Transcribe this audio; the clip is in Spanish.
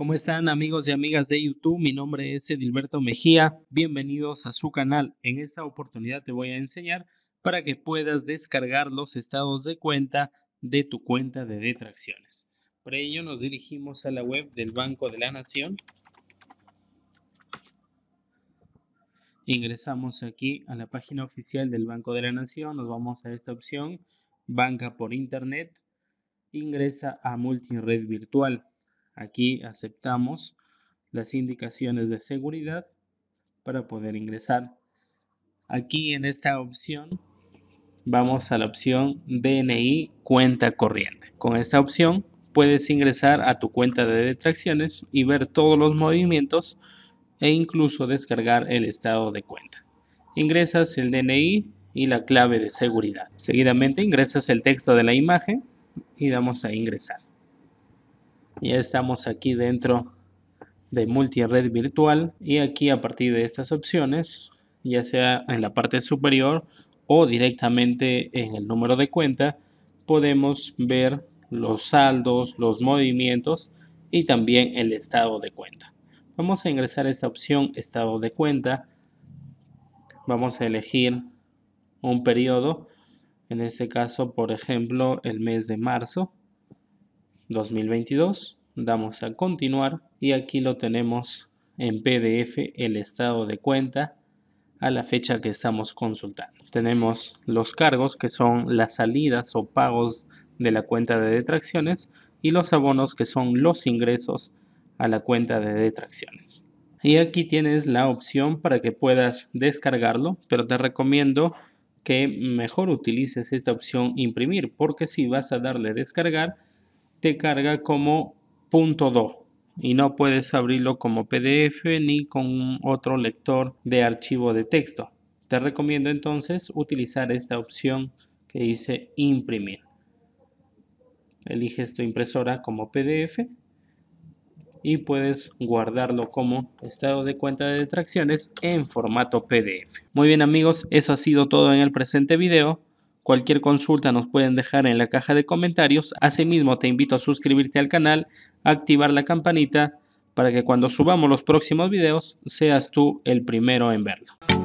¿Cómo están amigos y amigas de YouTube? Mi nombre es Edilberto Mejía. Bienvenidos a su canal. En esta oportunidad te voy a enseñar para que puedas descargar los estados de cuenta de tu cuenta de detracciones. Para ello nos dirigimos a la web del Banco de la Nación. Ingresamos aquí a la página oficial del Banco de la Nación. Nos vamos a esta opción, banca por internet. Ingresa a multired virtual Aquí aceptamos las indicaciones de seguridad para poder ingresar. Aquí en esta opción vamos a la opción DNI cuenta corriente. Con esta opción puedes ingresar a tu cuenta de detracciones y ver todos los movimientos e incluso descargar el estado de cuenta. Ingresas el DNI y la clave de seguridad. Seguidamente ingresas el texto de la imagen y damos a ingresar. Ya estamos aquí dentro de multired virtual y aquí a partir de estas opciones, ya sea en la parte superior o directamente en el número de cuenta, podemos ver los saldos, los movimientos y también el estado de cuenta. Vamos a ingresar a esta opción estado de cuenta. Vamos a elegir un periodo, en este caso, por ejemplo, el mes de marzo 2022. Damos a continuar y aquí lo tenemos en PDF el estado de cuenta a la fecha que estamos consultando. Tenemos los cargos que son las salidas o pagos de la cuenta de detracciones y los abonos que son los ingresos a la cuenta de detracciones. Y aquí tienes la opción para que puedas descargarlo, pero te recomiendo que mejor utilices esta opción imprimir porque si vas a darle descargar te carga como punto .do y no puedes abrirlo como PDF ni con otro lector de archivo de texto. Te recomiendo entonces utilizar esta opción que dice imprimir. Eliges tu impresora como PDF y puedes guardarlo como estado de cuenta de detracciones en formato PDF. Muy bien amigos, eso ha sido todo en el presente video. Cualquier consulta nos pueden dejar en la caja de comentarios. Asimismo, te invito a suscribirte al canal, activar la campanita para que cuando subamos los próximos videos seas tú el primero en verlo.